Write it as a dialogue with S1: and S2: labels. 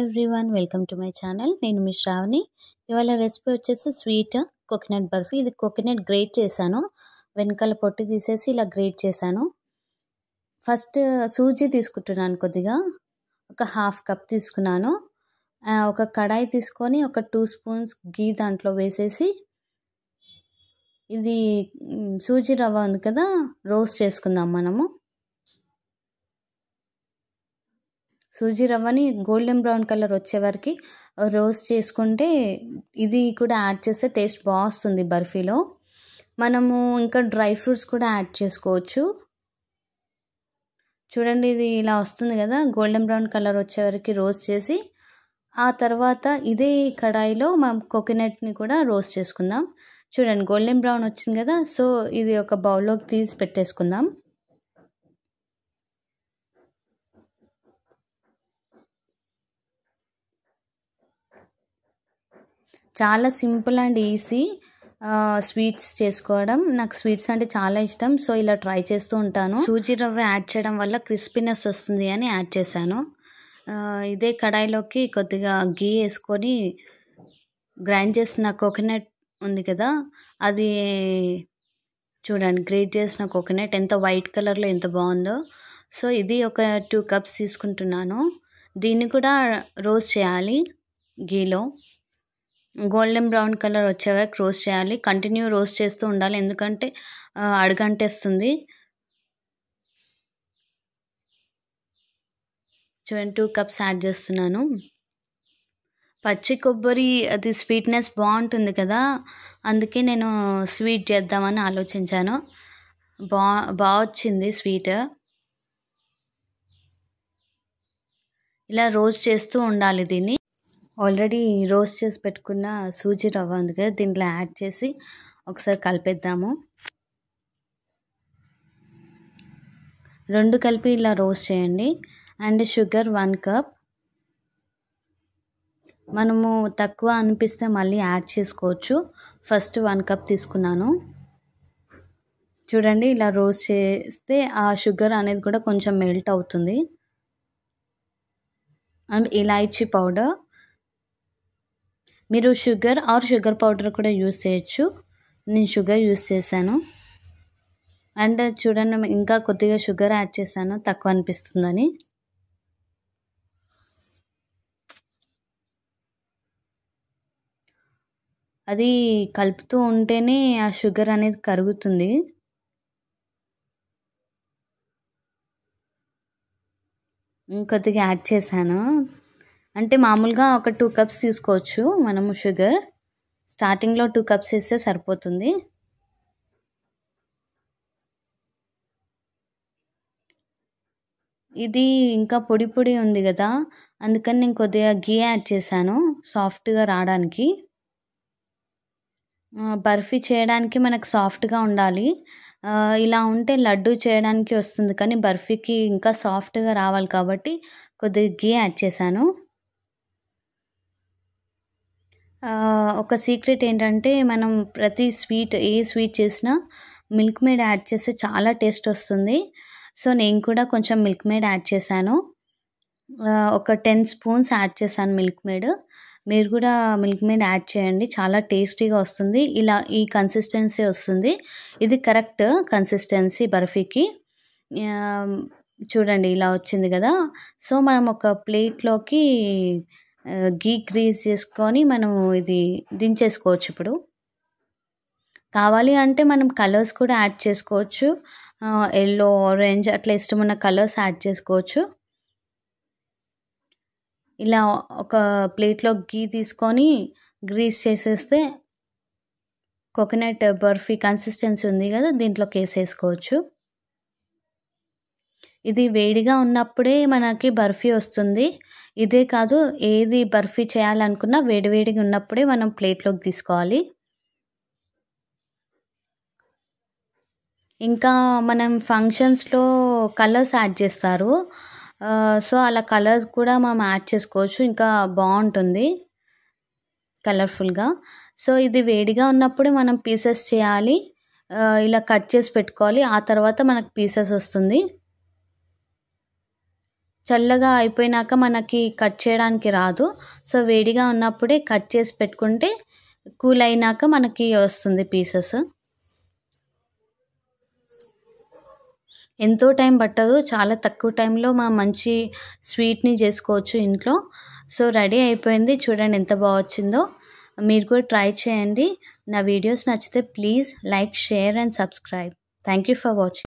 S1: everyone welcome to my channel నేను మీ శ్రావణి ఇవాళ రెసిపీ వచ్చేసి స్వీట్ కోకోనట్ బర్ఫీ ఇది కోకోనట్ గ్రేట్ చేశాను వెనకాల పొట్టి తీసేసి ఇలా గ్రేట్ చేశాను ఫస్ట్ సూజీ తీసుకుంటున్నాను కొద్దిగా ఒక హాఫ్ కప్ తీసుకున్నాను ఒక కడాయి తీసుకొని ఒక టూ స్పూన్స్ గీ దాంట్లో వేసేసి ఇది సూజీ రవ్వ ఉంది కదా రోస్ట్ చేసుకుందాం మనము సూజీ రవ్వని గోల్డెన్ బ్రౌన్ కలర్ వచ్చే వరకు రోస్ట్ చేసుకుంటే ఇది కూడా యాడ్ చేస్తే టేస్ట్ బాగుంది బర్ఫీలో మనము ఇంకా డ్రై ఫ్రూట్స్ కూడా యాడ్ చేసుకోవచ్చు చూడండి ఇది ఇలా వస్తుంది కదా గోల్డెన్ బ్రౌన్ కలర్ వచ్చే వరకు రోస్ట్ చేసి ఆ తర్వాత ఇదే కడాయిలో మనం కోకోనట్ని కూడా రోస్ట్ చేసుకుందాం చూడండి గోల్డెన్ బ్రౌన్ వచ్చింది కదా సో ఇది ఒక బౌల్లోకి తీసి పెట్టేసుకుందాం చాలా సింపుల్ అండ్ ఈజీ స్వీట్స్ చేసుకోవడం నాకు స్వీట్స్ అంటే చాలా ఇష్టం సో ఇలా ట్రై చేస్తూ ఉంటాను సూజీ రవ్వ యాడ్ చేయడం వల్ల క్రిస్పీనెస్ వస్తుంది అని యాడ్ చేశాను ఇదే కడాయిలోకి కొద్దిగా గీ వేసుకొని గ్రైండ్ చేసిన కోకోనట్ ఉంది కదా అది చూడండి గ్రేట్ చేసిన కోకోనట్ ఎంత వైట్ కలర్లో ఎంత బాగుందో సో ఇది ఒక టూ కప్స్ తీసుకుంటున్నాను దీన్ని కూడా రోస్ట్ చేయాలి గీలో గోల్డెన్ బ్రౌన్ కలర్ వచ్చే వరకు రోస్ట్ చేయాలి కంటిన్యూ రోస్ట్ చేస్తూ ఉండాలి ఎందుకంటే అడగంటేస్తుంది చూడండి టూ కప్స్ యాడ్ చేస్తున్నాను పచ్చి కొబ్బరి అది స్వీట్నెస్ బాగుంటుంది కదా అందుకే నేను స్వీట్ చేద్దామని ఆలోచించాను బా బాగా వచ్చింది స్వీట్ ఇలా రోస్ట్ చేస్తూ ఉండాలి దీన్ని ఆల్రెడీ రోస్ట్ చేసి పెట్టుకున్న సూజీ రవ్వ ఉంది కదా దీంట్లో యాడ్ చేసి ఒకసారి కలిపేద్దాము రెండు కలిపి ఇలా రోస్ట్ చేయండి అండ్ షుగర్ వన్ కప్ మనము తక్కువ అనిపిస్తే మళ్ళీ యాడ్ చేసుకోవచ్చు ఫస్ట్ వన్ కప్ తీసుకున్నాను చూడండి ఇలా రోస్ట్ చేస్తే ఆ షుగర్ అనేది కూడా కొంచెం మెల్ట్ అవుతుంది అండ్ ఇలాయచీ పౌడర్ మీరు షుగర్ ఆర్ షుగర్ పౌడర్ కూడా యూస్ చేయొచ్చు నేను షుగర్ యూస్ చేశాను అండ్ చూడండి ఇంకా కొద్దిగా షుగర్ యాడ్ చేశాను తక్కువ అనిపిస్తుందని అది కలుపుతూ ఉంటేనే ఆ షుగర్ అనేది కరుగుతుంది కొద్దిగా యాడ్ చేశాను అంటే మామూలుగా ఒక టూ కప్స్ తీసుకోవచ్చు మనము షుగర్ స్టార్టింగ్లో టూ కప్స్ వేస్తే సరిపోతుంది ఇది ఇంకా పొడి పొడి ఉంది కదా అందుకని నేను కొద్దిగా గీ యాడ్ చేశాను సాఫ్ట్గా రావడానికి బర్ఫీ చేయడానికి మనకు సాఫ్ట్గా ఉండాలి ఇలా ఉంటే లడ్డు చేయడానికి వస్తుంది కానీ బర్ఫీకి ఇంకా సాఫ్ట్గా రావాలి కాబట్టి కొద్దిగా గీ యాడ్ చేశాను ఒక సీక్రెట్ ఏంటంటే మనం ప్రతి స్వీట్ ఏ స్వీట్ చేసినా మిల్క్ మేడ్ యాడ్ చేస్తే చాలా టేస్ట్ వస్తుంది సో నేను కూడా కొంచెం మిల్క్ మేడ్ యాడ్ చేశాను ఒక టెన్ స్పూన్స్ యాడ్ చేశాను మిల్క్ మేడ్ మీరు కూడా మిల్క్ మేడ్ యాడ్ చేయండి చాలా టేస్టీగా వస్తుంది ఇలా ఈ కన్సిస్టెన్సీ వస్తుంది ఇది కరెక్ట్ కన్సిస్టెన్సీ బర్ఫీకి చూడండి ఇలా వచ్చింది కదా సో మనం ఒక ప్లేట్లోకి గీ గ్రీజ్ చేసుకొని మనం ఇది దించేసుకోవచ్చు ఇప్పుడు కావాలి అంటే మనం కలర్స్ కూడా యాడ్ చేసుకోవచ్చు ఎల్లో ఆరెంజ్ అట్లా ఇష్టం ఉన్న కలర్స్ యాడ్ చేసుకోవచ్చు ఇలా ఒక ప్లేట్లో గీ తీసుకొని గ్రీస్ చేసేస్తే కోకోనట్ బర్ఫీ కన్సిస్టెన్సీ ఉంది కదా దీంట్లోకి వేసేసుకోవచ్చు ఇది వేడిగా ఉన్నప్పుడే మనకి బర్ఫీ వస్తుంది ఇదే కాదు ఏది బర్ఫీ చేయాలనుకున్నా వేడివేడిగా ఉన్నప్పుడే మనం ప్లేట్లోకి తీసుకోవాలి ఇంకా మనం ఫంక్షన్స్లో కలర్స్ యాడ్ చేస్తారు సో అలా కలర్స్ కూడా మనం యాడ్ చేసుకోవచ్చు ఇంకా బాగుంటుంది కలర్ఫుల్గా సో ఇది వేడిగా ఉన్నప్పుడే మనం పీసెస్ చేయాలి ఇలా కట్ చేసి పెట్టుకోవాలి ఆ తర్వాత మనకు పీసెస్ వస్తుంది చల్లగా అయిపోయినాక మనకి కట్ చేయడానికి రాదు సో వేడిగా ఉన్నప్పుడే కట్ చేసి పెట్టుకుంటే కూల్ అయినాక మనకి వస్తుంది పీసెస్ ఎంతో టైం పట్టదు చాలా తక్కువ టైంలో మా మంచి స్వీట్ని చేసుకోవచ్చు ఇంట్లో సో రెడీ అయిపోయింది చూడండి ఎంత బాగా మీరు కూడా ట్రై చేయండి నా వీడియోస్ నచ్చితే please like share and subscribe thank you for watching